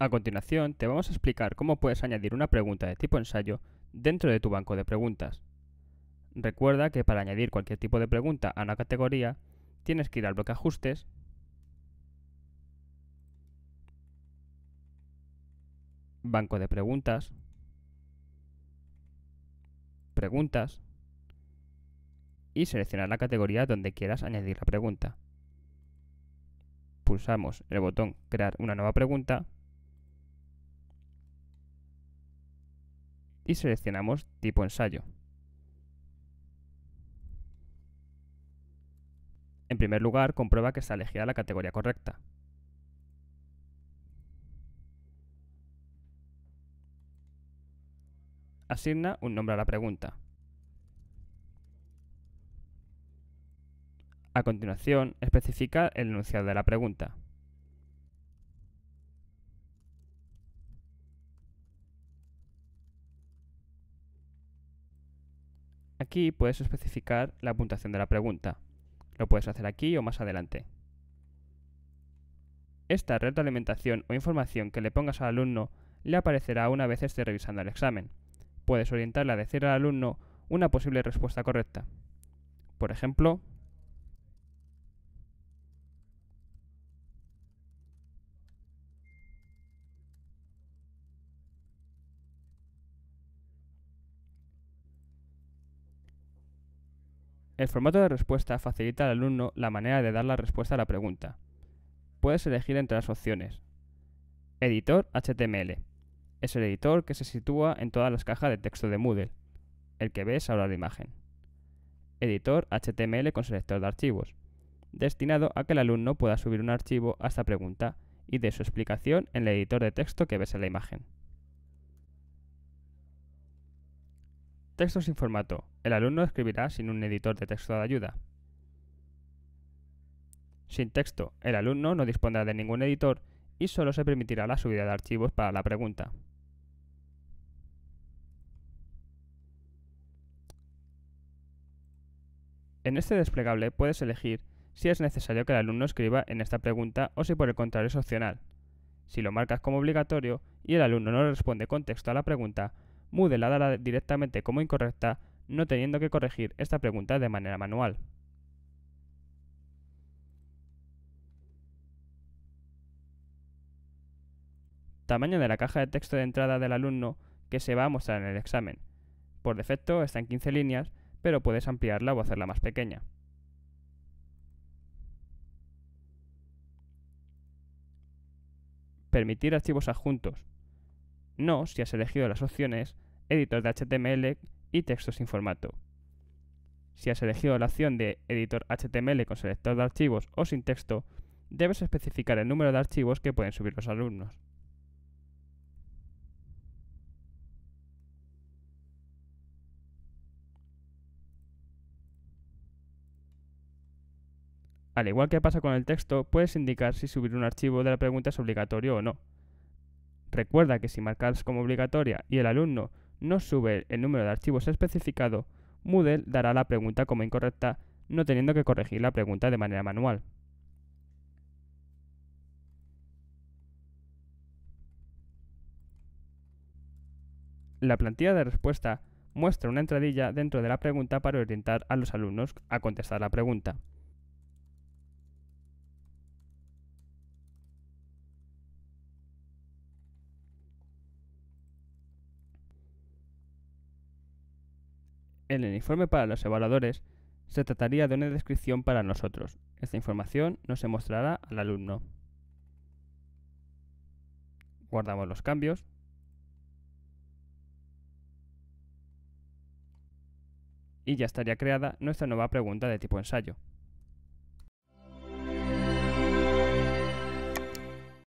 A continuación, te vamos a explicar cómo puedes añadir una pregunta de tipo ensayo dentro de tu banco de preguntas. Recuerda que para añadir cualquier tipo de pregunta a una categoría, tienes que ir al bloque Ajustes Banco de preguntas preguntas y seleccionar la categoría donde quieras añadir la pregunta. Pulsamos el botón crear una nueva pregunta y seleccionamos tipo ensayo. En primer lugar, comprueba que está elegida la categoría correcta. Asigna un nombre a la pregunta. A continuación, especifica el enunciado de la pregunta. Aquí puedes especificar la puntuación de la pregunta. Lo puedes hacer aquí o más adelante. Esta retroalimentación o información que le pongas al alumno le aparecerá una vez esté revisando el examen puedes orientarle a decir al alumno una posible respuesta correcta. Por ejemplo, El formato de respuesta facilita al alumno la manera de dar la respuesta a la pregunta. Puedes elegir entre las opciones. Editor HTML, es el editor que se sitúa en todas las cajas de texto de Moodle, el que ves ahora la imagen. Editor HTML con selector de archivos, destinado a que el alumno pueda subir un archivo a esta pregunta y de su explicación en el editor de texto que ves en la imagen. Texto sin formato. El alumno escribirá sin un editor de texto de ayuda. Sin texto. El alumno no dispondrá de ningún editor y solo se permitirá la subida de archivos para la pregunta. En este desplegable puedes elegir si es necesario que el alumno escriba en esta pregunta o si por el contrario es opcional. Si lo marcas como obligatorio y el alumno no responde con texto a la pregunta, Moodle la dará directamente como incorrecta, no teniendo que corregir esta pregunta de manera manual. Tamaño de la caja de texto de entrada del alumno que se va a mostrar en el examen. Por defecto está en 15 líneas, pero puedes ampliarla o hacerla más pequeña. Permitir archivos adjuntos. No si has elegido las opciones editor de HTML y texto sin formato. Si has elegido la opción de editor HTML con selector de archivos o sin texto, debes especificar el número de archivos que pueden subir los alumnos. Al igual que pasa con el texto, puedes indicar si subir un archivo de la pregunta es obligatorio o no. Recuerda que si marcas como obligatoria y el alumno no sube el número de archivos especificado, Moodle dará la pregunta como incorrecta, no teniendo que corregir la pregunta de manera manual. La plantilla de respuesta muestra una entradilla dentro de la pregunta para orientar a los alumnos a contestar la pregunta. En el informe para los evaluadores se trataría de una descripción para nosotros. Esta información no se mostrará al alumno. Guardamos los cambios. Y ya estaría creada nuestra nueva pregunta de tipo ensayo.